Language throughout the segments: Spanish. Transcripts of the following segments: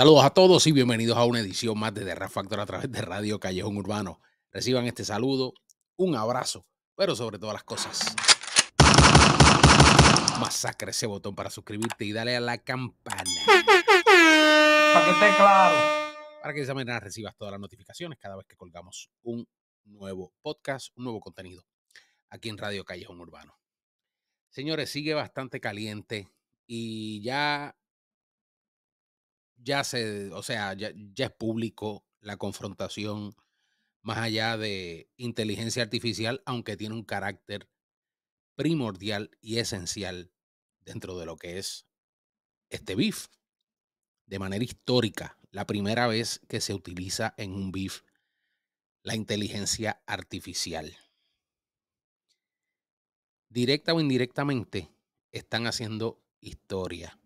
Saludos a todos y bienvenidos a una edición más de The Factor a través de Radio Callejón Urbano. Reciban este saludo, un abrazo, pero sobre todas las cosas, masacre ese botón para suscribirte y dale a la campana. Para que esté claro. Para que de esa manera recibas todas las notificaciones cada vez que colgamos un nuevo podcast, un nuevo contenido aquí en Radio Callejón Urbano. Señores, sigue bastante caliente y ya ya se, o sea, ya, es público la confrontación más allá de inteligencia artificial, aunque tiene un carácter primordial y esencial dentro de lo que es este BIF. De manera histórica, la primera vez que se utiliza en un BIF la inteligencia artificial. Directa o indirectamente, están haciendo historia.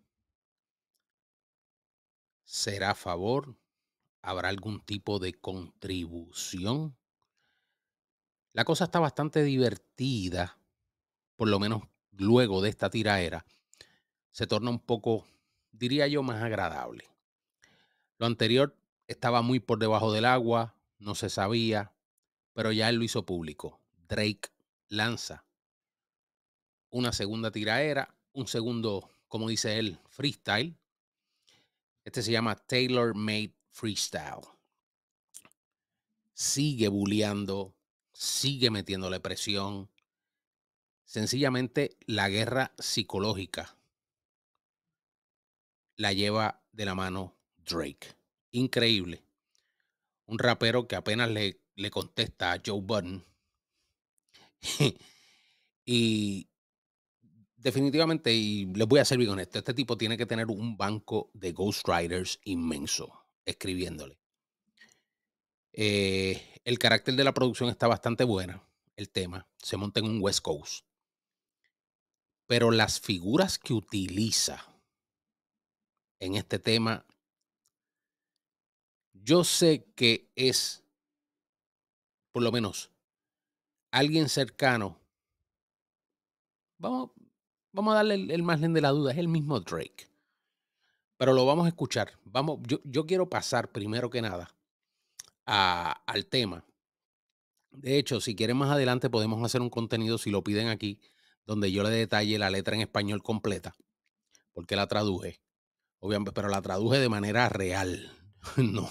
¿Será a favor? ¿Habrá algún tipo de contribución? La cosa está bastante divertida, por lo menos luego de esta tiraera. Se torna un poco, diría yo, más agradable. Lo anterior estaba muy por debajo del agua, no se sabía, pero ya él lo hizo público. Drake lanza una segunda tiraera, un segundo, como dice él, freestyle, este se llama Taylor Made Freestyle. Sigue bulleando, sigue metiéndole presión. Sencillamente la guerra psicológica la lleva de la mano Drake. Increíble. Un rapero que apenas le, le contesta a Joe Budden. y definitivamente, y les voy a ser con esto, este tipo tiene que tener un banco de ghostwriters inmenso escribiéndole. Eh, el carácter de la producción está bastante buena, el tema, se monta en un West Coast. Pero las figuras que utiliza en este tema, yo sé que es, por lo menos, alguien cercano. Vamos, Vamos a darle el, más lento de la duda, es el mismo Drake. Pero lo vamos a escuchar. Vamos, yo, quiero pasar primero que nada al tema. De hecho, si quieren más adelante podemos hacer un contenido, si lo piden aquí, donde yo le detalle la letra en español completa, porque la traduje, obviamente, pero la traduje de manera real, no,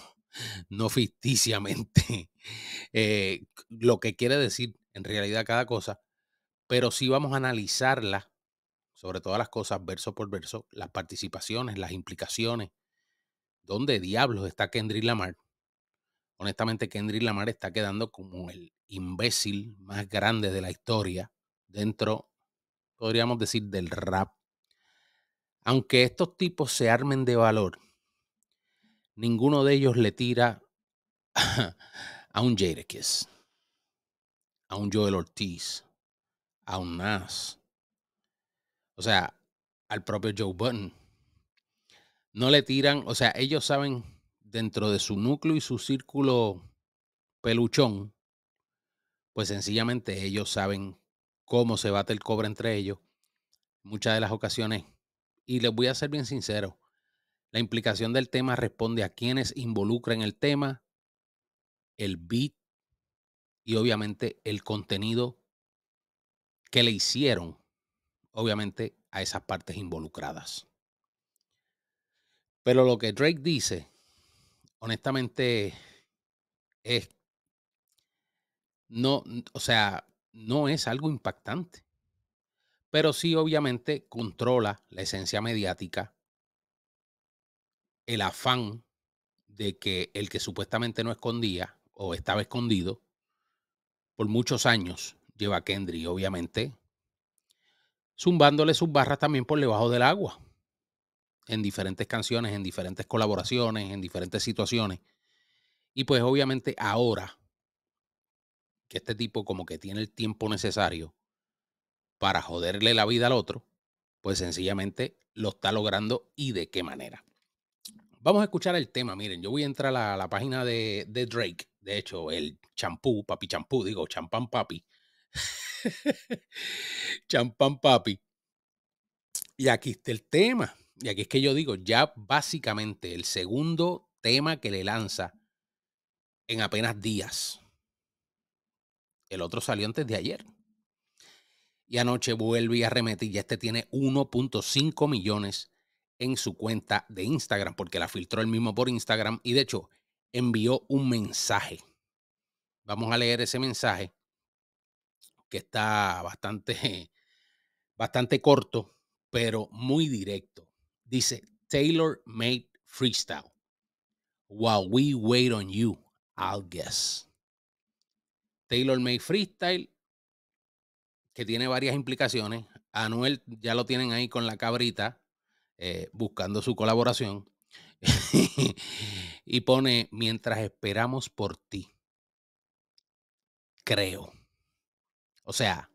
no ficticiamente, eh, lo que quiere decir en realidad cada cosa, pero sí vamos a analizarla sobre todas las cosas, verso por verso, las participaciones, las implicaciones. ¿Dónde diablos está Kendrick Lamar? Honestamente, Kendrick Lamar está quedando como el imbécil más grande de la historia dentro, podríamos decir, del rap. Aunque estos tipos se armen de valor, ninguno de ellos le tira a un Jadakiss, a un Joel Ortiz, a un Nas, o sea, al propio Joe Button. No le tiran, o sea, ellos saben dentro de su núcleo y su círculo peluchón, pues sencillamente ellos saben cómo se bate el cobre entre ellos. Muchas de las ocasiones, y les voy a ser bien sincero, la implicación del tema responde a quienes involucran el tema, el beat y obviamente el contenido que le hicieron obviamente, a esas partes involucradas. Pero lo que Drake dice, honestamente, es, no, o sea, no es algo impactante. Pero sí, obviamente, controla la esencia mediática, el afán de que el que supuestamente no escondía o estaba escondido por muchos años lleva a Kendry, obviamente, zumbándole sus barras también por debajo del agua, en diferentes canciones, en diferentes colaboraciones, en diferentes situaciones. Y pues obviamente ahora que este tipo como que tiene el tiempo necesario para joderle la vida al otro, pues sencillamente lo está logrando y de qué manera. Vamos a escuchar el tema, miren, yo voy a entrar a la, página de Drake, de hecho el champú, papi champú, digo champán papi, Champán papi. Y aquí está el tema. Y aquí es que yo digo, ya básicamente el segundo tema que le lanza en apenas días. El otro salió antes de ayer. Y anoche vuelve y arremete y este tiene 1.5 millones en su cuenta de Instagram, porque la filtró él mismo por Instagram y de hecho envió un mensaje. Vamos a leer ese mensaje que está bastante, bastante corto, pero muy directo. Dice, Taylor made freestyle. While we wait on you, I'll guess. Taylor made freestyle, que tiene varias implicaciones. Anuel ya lo tienen ahí con la cabrita, eh, buscando su colaboración. y pone, mientras esperamos por ti, creo. O sea,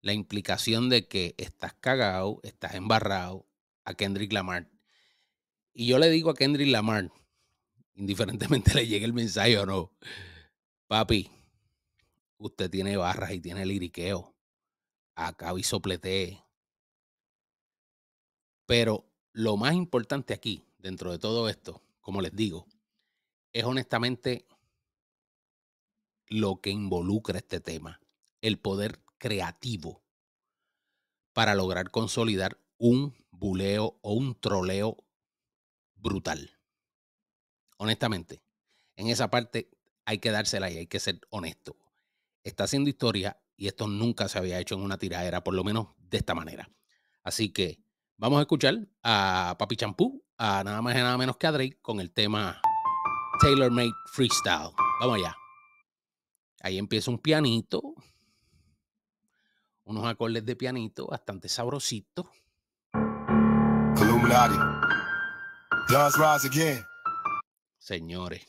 la implicación de que estás cagado, estás embarrado a Kendrick Lamar. Y yo le digo a Kendrick Lamar, indiferentemente le llegue el mensaje o no, papi, usted tiene barras y tiene liriqueo. Acá y sopletee. Pero lo más importante aquí, dentro de todo esto, como les digo, es honestamente lo que involucra este tema el poder creativo para lograr consolidar un buleo o un troleo brutal. Honestamente, en esa parte hay que dársela y hay que ser honesto. Está haciendo historia y esto nunca se había hecho en una tiradera, por lo menos de esta manera. Así que vamos a escuchar a Papi Champú, a nada más y nada menos que a con el tema Taylor Made Freestyle. Vamos allá. Ahí empieza un pianito, unos acordes de pianito bastante sabrositos. Señores,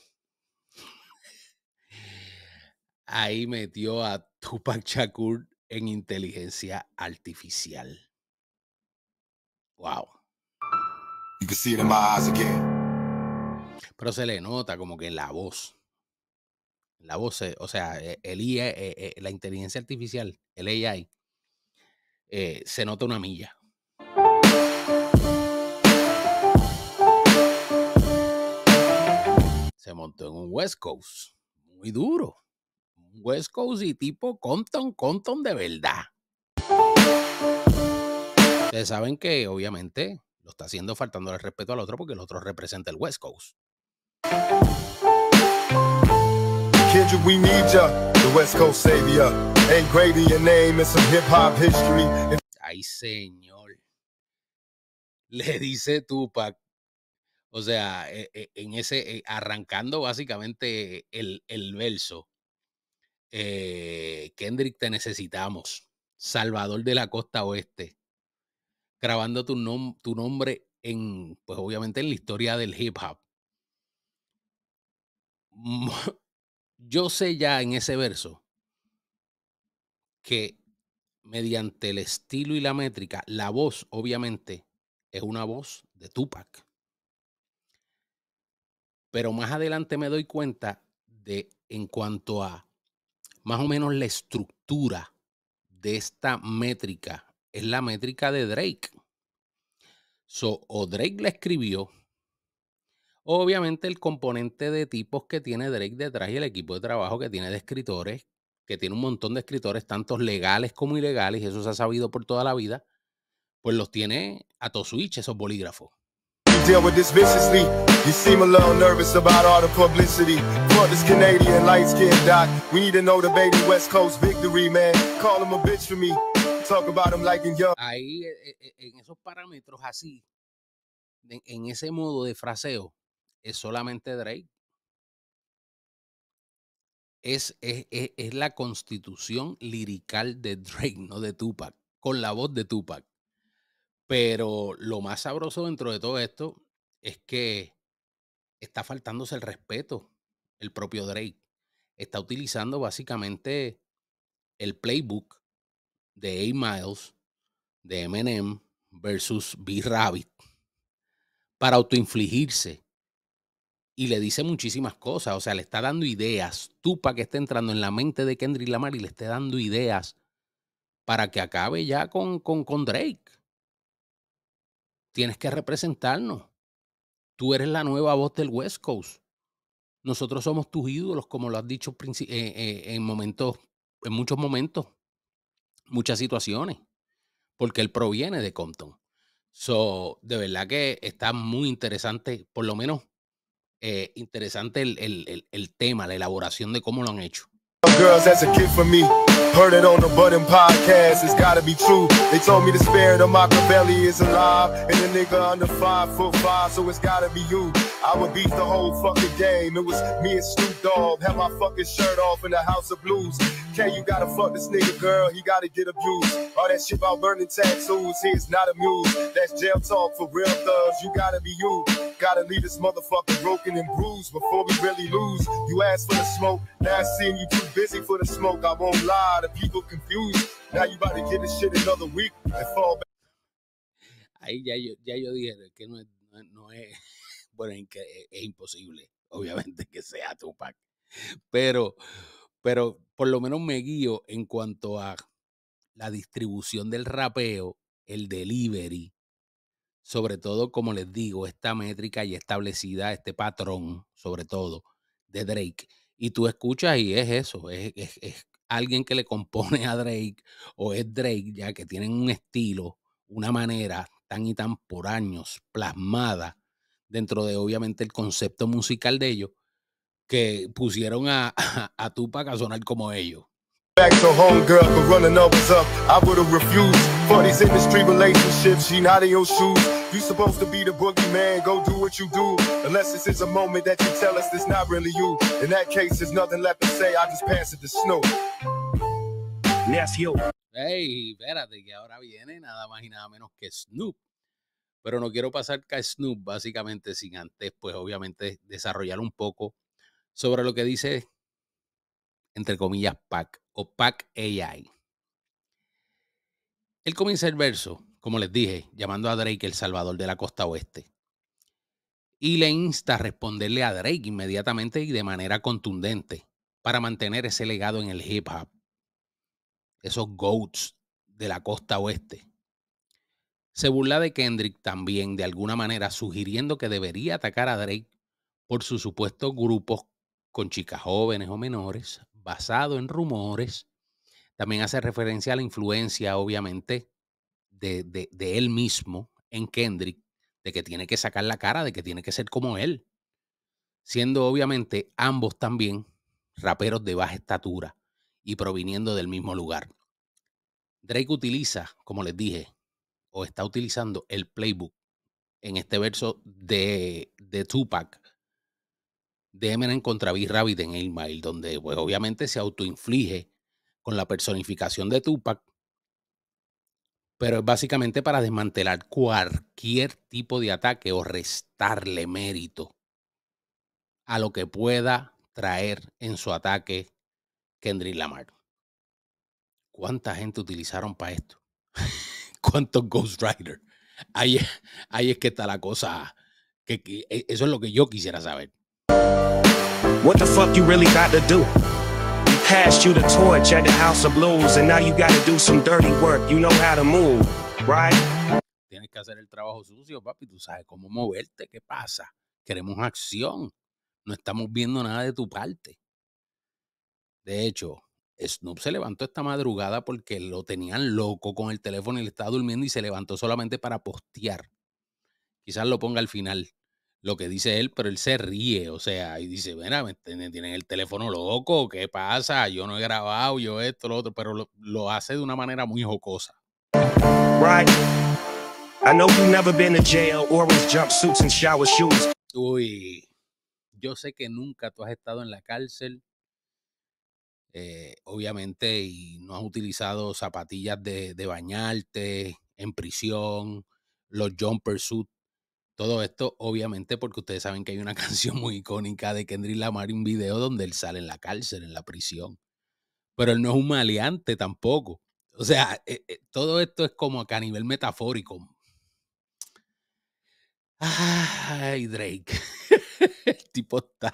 ahí metió a Tupac Shakur en inteligencia artificial. Wow. Pero se le nota como que en la voz. La voz, o sea, e, el IA, e, e, la inteligencia artificial, el AI, eh, se nota una milla. Se montó en un West Coast, muy duro. Un West Coast y tipo Compton, Compton de verdad. Ustedes saben que obviamente lo está haciendo faltando el respeto al otro porque el otro representa el West Coast. Kendrick, we need ya, the West Coast savior. Ain't your name some hip hop history. Ay, señor. Le dice Tupac. O sea, e, e, en ese, e, arrancando básicamente el, el verso. Eh, Kendrick, te necesitamos. Salvador de la costa oeste. Grabando tu, tu nombre en, pues obviamente en la historia del hip hop yo sé ya en ese verso que mediante el estilo y la métrica, la voz obviamente es una voz de Tupac. Pero más adelante me doy cuenta de en cuanto a más o menos la estructura de esta métrica. Es la métrica de Drake. So, o Drake la escribió Obviamente el componente de tipos que tiene Drake detrás y el equipo de trabajo que tiene de escritores, que tiene un montón de escritores, tantos legales como ilegales, y eso se ha sabido por toda la vida, pues los tiene a todo switch esos bolígrafos. Ahí, en esos parámetros así, en ese modo de fraseo, es solamente Drake. Es, es, la constitución lirical de Drake, no de Tupac, con la voz de Tupac. Pero lo más sabroso dentro de todo esto es que está faltándose el respeto el propio Drake. Está utilizando básicamente el playbook de A. Miles, de Eminem versus B. Rabbit para autoinfligirse y le dice muchísimas cosas. O sea, le está dando ideas. Tupa que está entrando en la mente de Kendrick Lamar y le esté dando ideas para que acabe ya con, con, con Drake. Tienes que representarnos. Tú eres la nueva voz del West Coast. Nosotros somos tus ídolos, como lo has dicho eh, eh, en momentos, en muchos momentos, muchas situaciones, porque él proviene de Compton. So, de verdad que está muy interesante, por lo menos eh, interesante el, el, el, el, tema, la elaboración de cómo lo han hecho. Girls, that's a kid for me. Heard it on the Button podcast. It's gotta be true. They told me the spirit of my Machiavelli is alive. And the nigga under five foot five, so it's gotta be you. I would beat the whole fucking game. It was me and Snoop Dogg. Had my fucking shirt off in the House of Blues. K, you gotta fuck this nigga, girl. He gotta get abused. All that shit about burning tattoos, he is not amused. That's jail talk for real thugs. You gotta be you. Gotta leave this motherfucker broken and bruised before we really lose. You asked for the smoke, now I seen you too busy for the smoke. I won't lie, the people confused. Now you about to get this shit another week and fall back. Ahí ya yo, ya yo dije que no, no, no es. bueno, es, e, es imposible, obviamente, que sea Tupac. Pero, pero por lo menos me guío en cuanto a la distribución del rapeo, el delivery, sobre todo, como les digo, esta métrica y establecida, este patrón, sobre todo, de Drake. Y tú escuchas y es eso, es alguien que le compone a Drake o es Drake, ya que tienen un estilo, una manera tan y tan por años plasmada dentro de obviamente el concepto musical de ellos, que pusieron a, a, a Tupac a sonar como ellos. Back to home girl, but running up was up. I would have refused. For these industry relationships, she not in your shoes. You supposed to be the man, go do what you do. Unless this is a moment that you tell us it's not really you. In that case, there's nothing left to say, I just pass it to Snoop. That's you. Hey, espérate, que ahora viene nada más y nada menos que Snoop pero no quiero pasar a Snoop básicamente sin antes, pues obviamente desarrollar un poco sobre lo que dice, entre comillas, PAC o PAC AI. Él comienza el verso, como les dije, llamando a Drake el salvador de la costa oeste. Y le insta a responderle a Drake inmediatamente y de manera contundente para mantener ese legado en el hip hop. Esos goats de la costa oeste se burla de Kendrick también de alguna manera, sugiriendo que debería atacar a Drake por sus supuestos grupos con chicas jóvenes o menores, basado en rumores. También hace referencia a la influencia, obviamente, de, de él mismo en Kendrick, de que tiene que sacar la cara, de que tiene que ser como él, siendo obviamente ambos también raperos de baja estatura y proviniendo del mismo lugar. Drake utiliza, como les dije, o está utilizando el playbook en este verso de, Tupac de Eminem contra B. Rabbit en El Mail, donde pues, obviamente se autoinflige con la personificación de Tupac, pero es básicamente para desmantelar cualquier tipo de ataque o restarle mérito a lo que pueda traer en su ataque Kendrick Lamar. ¿Cuánta gente utilizaron para esto? cuántos Ghost Rider. Ahí, ahí es que está la cosa. E, eso es lo que yo quisiera saber. What the fuck you really got do? you the torch at the House of Blues and now you got do some dirty work. You know how to move, right? Tienes que hacer el trabajo sucio, papi. Tú sabes cómo moverte. ¿Qué pasa? Queremos acción. No estamos viendo nada de tu parte. De hecho, Snoop se levantó esta madrugada porque lo tenían loco con el teléfono y le estaba durmiendo y se levantó solamente para postear. Quizás lo ponga al final, lo que dice él, pero él se ríe, o sea, y dice, mira, tienen el teléfono loco, ¿qué pasa? Yo no he grabado, yo esto, lo otro, pero lo, hace de una manera muy jocosa. Uy, yo sé que nunca tú has estado en la cárcel eh, obviamente, y no has utilizado zapatillas de, de bañarte en prisión, los jumper suits todo esto obviamente porque ustedes saben que hay una canción muy icónica de Kendrick Lamar, un video donde él sale en la cárcel, en la prisión. Pero él no es un maleante tampoco. O sea, eh, eh, todo esto es como que a nivel metafórico. Ay, Drake. el tipo está,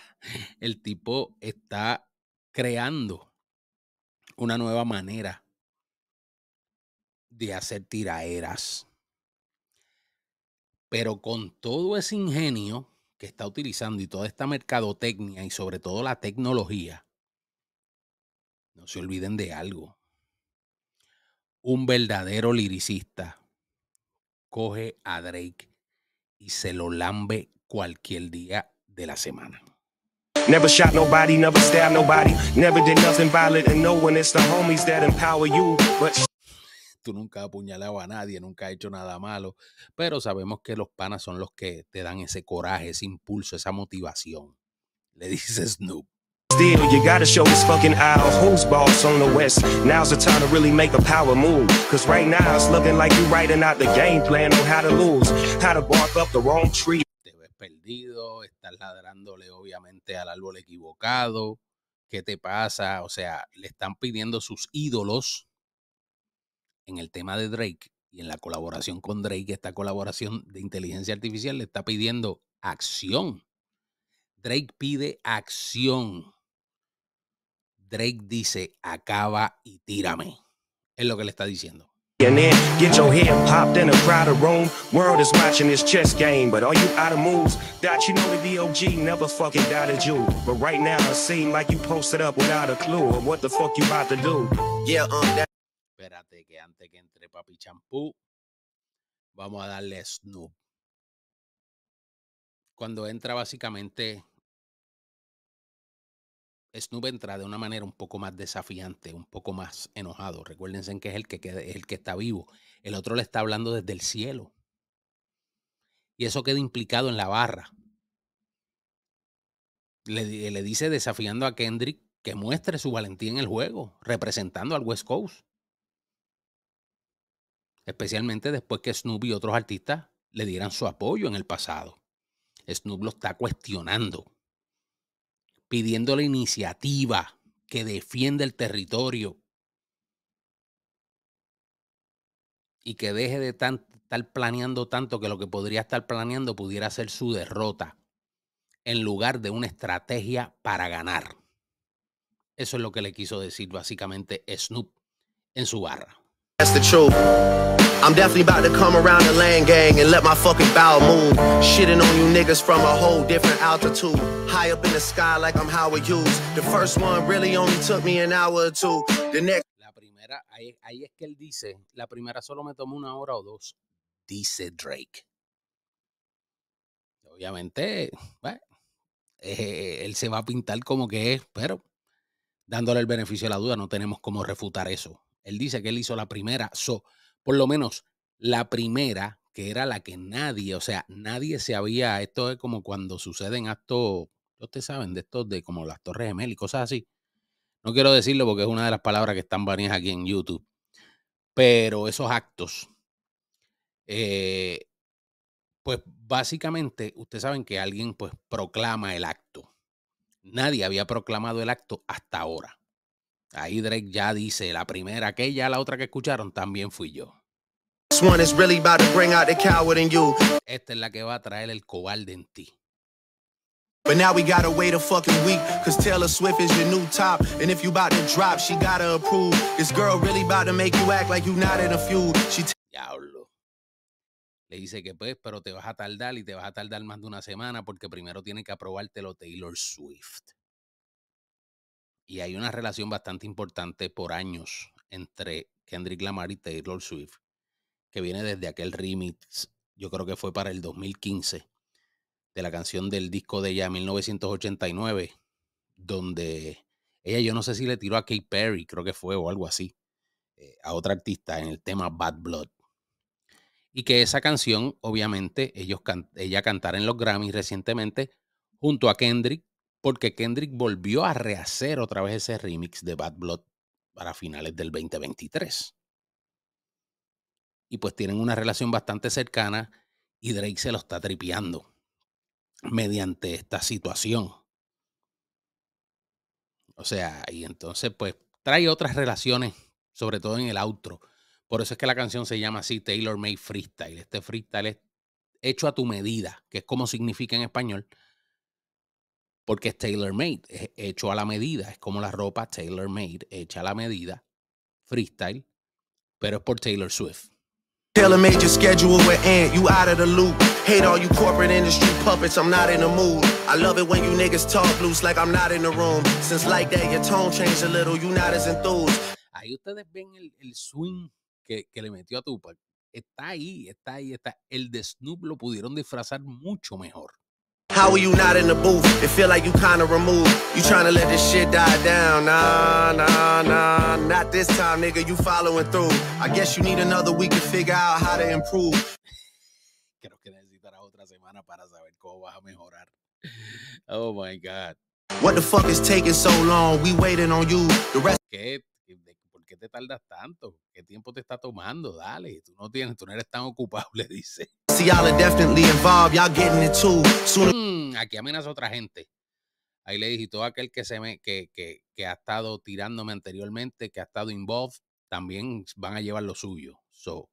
el tipo está creando una nueva manera de hacer tiraeras. Pero con todo ese ingenio que está utilizando y toda esta mercadotecnia y sobre todo la tecnología, no se olviden de algo. Un verdadero liricista coge a Drake y se lo lambe cualquier día de la semana. Never shot nobody, never stabbed nobody, never did nothing violent and no one. It's the homies that empower you, but tú nunca has apuñalado a nadie, nunca has hecho nada malo, pero sabemos que los panas son los que te dan ese coraje, ese impulso, esa motivación. Le dice Snoop. Still, you gotta show this fucking aisle who's boss on the west. Now's the time to really make a power move. Cause right now it's looking like you're writing out the game plan on how to lose, how to bark up the wrong tree. perdido, estás ladrándole obviamente al árbol equivocado, ¿qué te pasa? O sea, le están pidiendo sus ídolos en el tema de Drake y en la colaboración con Drake, esta colaboración de inteligencia artificial le está pidiendo acción. Drake pide acción. Drake dice, acaba y tírame. Es lo que le está diciendo. And then get your head popped in a crowded room. World is watching this chess game, but are you out of moves? Dot, you know the DOG never fucking doubted you. But right now it seems like you posted up without a clue of what the fuck you about to do. Yeah, um, that. Espérate que antes que entre Papi Champú, vamos a darle Snoop. Cuando entra básicamente Snoop entra de una manera un poco más desafiante, un poco más enojado. Recuérdense que es el que, el que está vivo. El otro le está hablando desde el cielo. Y eso queda implicado en la barra. Le, le dice desafiando a Kendrick que muestre su valentía en el juego, representando al West Coast. Especialmente después que Snoop y otros artistas le dieran su apoyo en el pasado. Snoop lo está cuestionando pidiendo la iniciativa que defiende el territorio y que deje de estar planeando tanto que lo que podría estar planeando pudiera ser su derrota en lugar de una estrategia para ganar. Eso es lo que le quiso decir básicamente Snoop en su barra. That's the truth. I'm definitely about to come around the land gang and let my fucking bow move. Shitting on you niggas from a whole different altitude. High up in the sky like I'm Howard Hughes. The first one really only took me an hour or two. The next. La primera, ahí, es que él dice, la primera solo me tomó una hora o dos. Dice Drake. Obviamente, bueno, eh, él se va a pintar como que es, pero dándole el beneficio de la duda, no tenemos cómo refutar eso él dice que él hizo la primera. por lo menos la primera, que era la que nadie, o sea, nadie se había. Esto es como cuando suceden actos, ustedes saben, de estos de como las Torres Gemelas y cosas así. No quiero decirlo porque es una de las palabras que están varias aquí en YouTube. Pero esos actos, eh, pues básicamente, ustedes saben que alguien pues proclama el acto. Nadie había proclamado el acto hasta ahora. Ahí Drake ya dice, la primera que aquella, la otra que escucharon también fui yo. Esta es la que va a traer el cobarde en ti. Le dice que pues, pero te vas a tardar y te vas a tardar más de una semana porque primero tiene que aprobarte lo Taylor Swift. Y hay una relación bastante importante por años entre Kendrick Lamar y Taylor Swift, que viene desde aquel remix, yo creo que fue para el 2015, de la canción del disco de ella 1989, donde ella yo no sé si le tiró a Kate Perry, creo que fue, o algo así, eh, a otra artista en el tema Bad Blood. Y que esa canción, obviamente, ellos ella cantara en los Grammys recientemente junto a Kendrick porque Kendrick volvió a rehacer otra vez ese remix de Bad Blood para finales del 2023. Y pues tienen una relación bastante cercana y Drake se lo está tripeando mediante esta situación. O sea, y entonces pues trae otras relaciones, sobre todo en el outro. Por eso es que la canción se llama así Taylor Made Freestyle. Este freestyle es hecho a tu medida, que es como significa en español porque es tailor-made, hecho a la medida, es como la ropa tailor-made, hecha a la medida, freestyle, pero es por Taylor Swift. Taylor made your schedule with Ant, you out of the loop. Hate all you corporate industry puppets, I'm not in the mood. I love it when you niggas talk loose like I'm not in the room. Since like that, your tone changed a little, you not as enthused. Ahí ustedes ven el, el swing que, que, le metió a Tupac. Está ahí, está ahí, está. El de Snoop lo pudieron disfrazar mucho mejor. How are you not in the booth? It feel like you kinda removed. You trying to let this shit die down. Nah, nah, nah. Not this time, nigga. You following through. I guess you need another week to figure out how to improve. Creo que necesitarás otra semana para saber cómo vas a mejorar. Oh my God. What the fuck is taking so long? We waiting on you. The rest. ¿Qué te tardas tanto? ¿Qué tiempo te está tomando? Dale, tú no tienes, tú no eres tan ocupable, dice. Mm, aquí amenaza otra gente. Ahí le dije, todo aquel que, se me, que, que, ha estado tirándome anteriormente, que ha estado involved, también van a llevar lo suyo. So,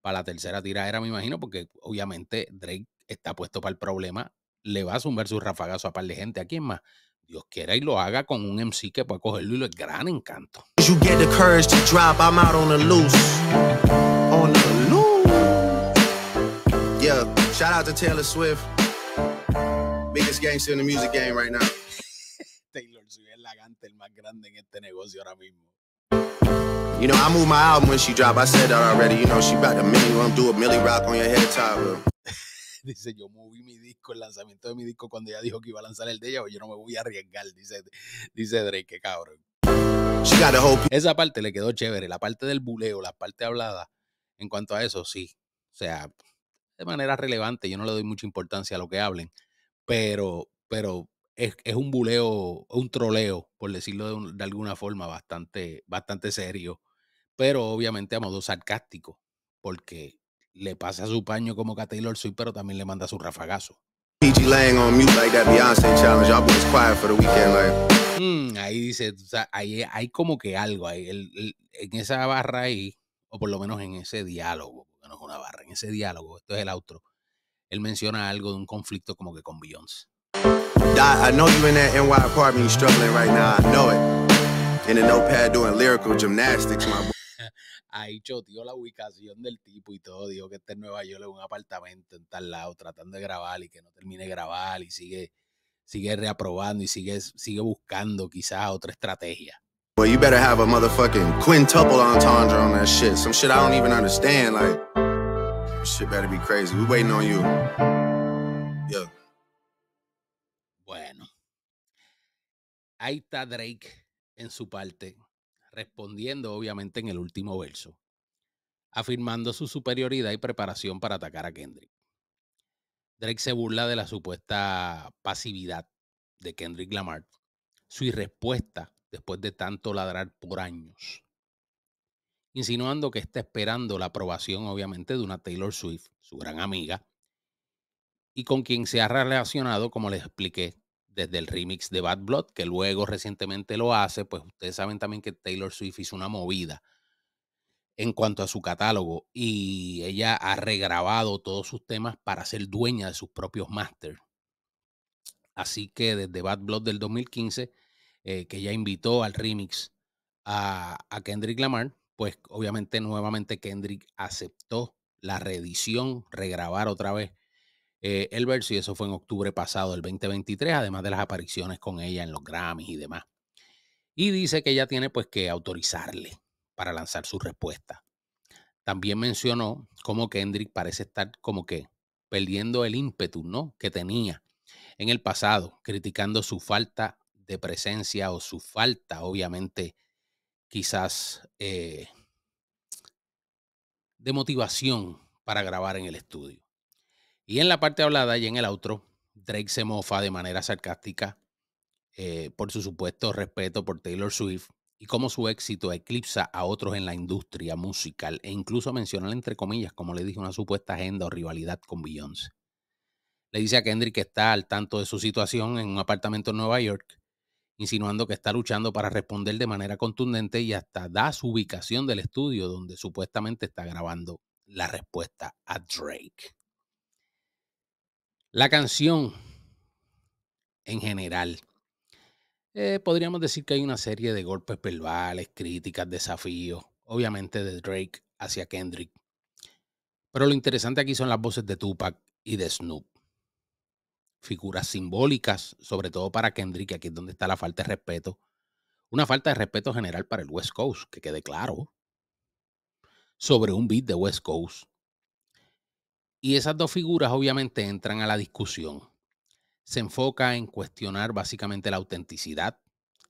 para la tercera tiradera, me imagino, porque obviamente Drake está puesto para el problema. Le va a sumar su rafagazo a par de gente. ¿A quién más? Dios quiera y lo haga con un MC que pueda cogerlo y lo es gran encanto. You get the courage to drop, I'm out on the loose. On the loose. Yeah, shout out to Taylor Swift. Biggest gangster in the music game right now. Taylor Swift es la gante el más grande en este negocio ahora mismo. You know, I move my album when she drop. I said that already. You know, she about to mini, do a Millie Rock on your head top. dice, yo moví mi disco, el lanzamiento de mi disco cuando ella dijo que iba a lanzar el de ella, yo no me voy a arriesgar, dice, dice Drake, que cabrón. Esa parte le quedó chévere, la parte del buleo, la parte hablada, en cuanto a eso, sí. O sea, de manera relevante, yo no le doy mucha importancia a lo que hablen, pero, pero es, un buleo, un troleo, por decirlo de, de, alguna forma, bastante, bastante serio, pero obviamente a modo sarcástico, porque le pasa su paño como que a Taylor Swift, pero también le manda su rafagazo. Mm, ahí dice, o sea, ahí hay como que algo, ahí, en esa barra ahí, o por lo menos en ese diálogo, porque no es una barra, en ese diálogo, esto es el outro, él menciona algo de un conflicto como que con Beyoncé. I know NY apartment, right ahí tío, la ubicación del tipo y todo, dijo que está en Nueva York en un apartamento en tal lado, tratando de grabar y que no termine de grabar y sigue, sigue reaprobando y sigue, sigue buscando quizás otra estrategia. better have a motherfucking on that shit. Some shit I don't even understand. Like, shit better be crazy. waiting on you. Bueno, ahí está Drake en su parte respondiendo obviamente en el último verso, afirmando su superioridad y preparación para atacar a Kendrick. Drake se burla de la supuesta pasividad de Kendrick Lamar, su irrespuesta después de tanto ladrar por años, insinuando que está esperando la aprobación obviamente de una Taylor Swift, su gran amiga, y con quien se ha relacionado, como les expliqué, desde el remix de Bad Blood, que luego recientemente lo hace, pues ustedes saben también que Taylor Swift hizo una movida en cuanto a su catálogo y ella ha regrabado todos sus temas para ser dueña de sus propios masters. Así que desde Bad Blood del 2015, eh, que ella invitó al remix a, a Kendrick Lamar, pues obviamente nuevamente Kendrick aceptó la reedición, regrabar otra vez eh, el verso y eso fue en octubre pasado el 2023, además de las apariciones con ella en los Grammys y demás. Y dice que ella tiene pues que autorizarle para lanzar su respuesta. También mencionó cómo Kendrick parece estar como que perdiendo el ímpetu ¿no? que tenía en el pasado, criticando su falta de presencia o su falta, obviamente, quizás eh, de motivación para grabar en el estudio. Y en la parte hablada y en el outro, Drake se mofa de manera sarcástica eh, por su supuesto respeto por Taylor Swift y cómo su éxito eclipsa a otros en la industria musical e incluso menciona entre comillas, como le dije, una supuesta agenda o rivalidad con Beyoncé. Le dice a Kendrick que está al tanto de su situación en un apartamento en Nueva York, insinuando que está luchando para responder de manera contundente y hasta da su ubicación del estudio donde supuestamente está grabando la respuesta a Drake. La canción en general. Eh, podríamos decir que hay una serie de golpes pelvales, críticas, desafíos, obviamente de Drake hacia Kendrick. Pero lo interesante aquí son las voces de Tupac y de Snoop. Figuras simbólicas, sobre todo para Kendrick, aquí es donde está la falta de respeto. Una falta de respeto general para el West Coast, que quede claro. Sobre un beat de West Coast y esas dos figuras obviamente entran a la discusión. Se enfoca en cuestionar básicamente la autenticidad,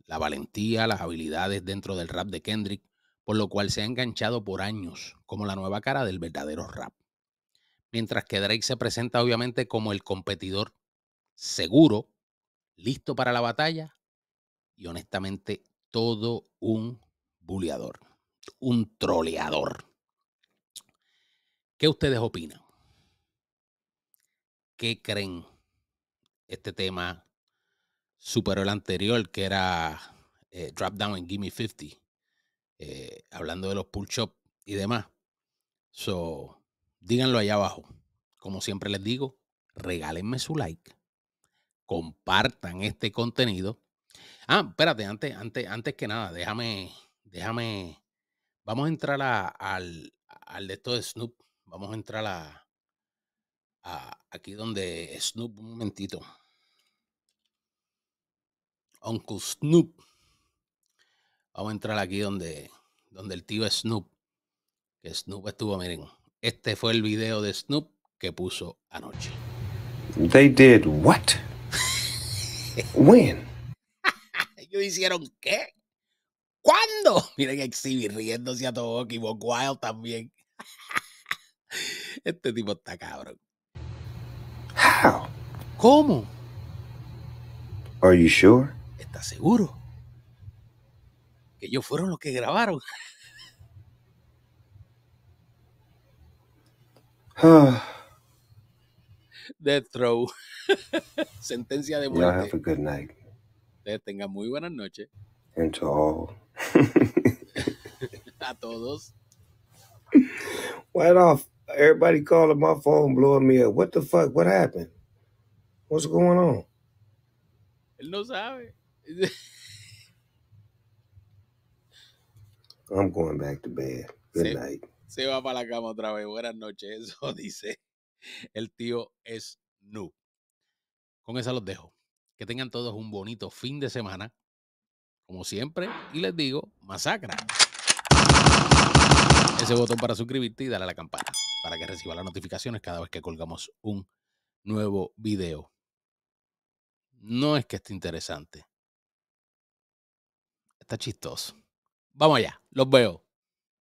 la valentía, las habilidades dentro del rap de Kendrick, por lo cual se ha enganchado por años como la nueva cara del verdadero rap. Mientras que Drake se presenta obviamente como el competidor seguro, listo para la batalla y honestamente todo un buleador, un troleador. ¿Qué ustedes opinan? ¿qué creen? Este tema superó el anterior, que era eh, Drop Down and Gimme 50, eh, hablando de los pull shop y demás. So, díganlo allá abajo. Como siempre les digo, regálenme su like, compartan este contenido. Ah, espérate, antes, antes, antes que nada, déjame, déjame, vamos a entrar al, al de esto de Snoop, vamos a entrar a, aquí donde Snoop, un momentito. Uncle Snoop. Vamos a entrar aquí donde, donde el tío Snoop. Que Snoop estuvo, miren. Este fue el video de Snoop que puso anoche. They did what? When? Ellos hicieron qué? ¿Cuándo? Miren exhibir riéndose a todo y también. este tipo está cabrón. ¿Cómo? Are you sure? ¿Estás seguro? Que ellos fueron los que grabaron. Death Sentencia de muerte. a good night. muy buenas noches. And A todos. Bueno. Everybody calling my phone, blowing me up. What the fuck? What happened? What's going on? Él no sabe. I'm going back to bed. Good night. Se va para la cama otra vez. Buenas noches. Eso dice el tío es nu. Con esa los dejo. Que tengan todos un bonito fin de semana. Como siempre. Y les digo, masacra. Ese botón para suscribirte y darle a la campana para que reciba las notificaciones cada vez que colgamos un nuevo video. No es que esté interesante. Está chistoso. Vamos allá, los veo.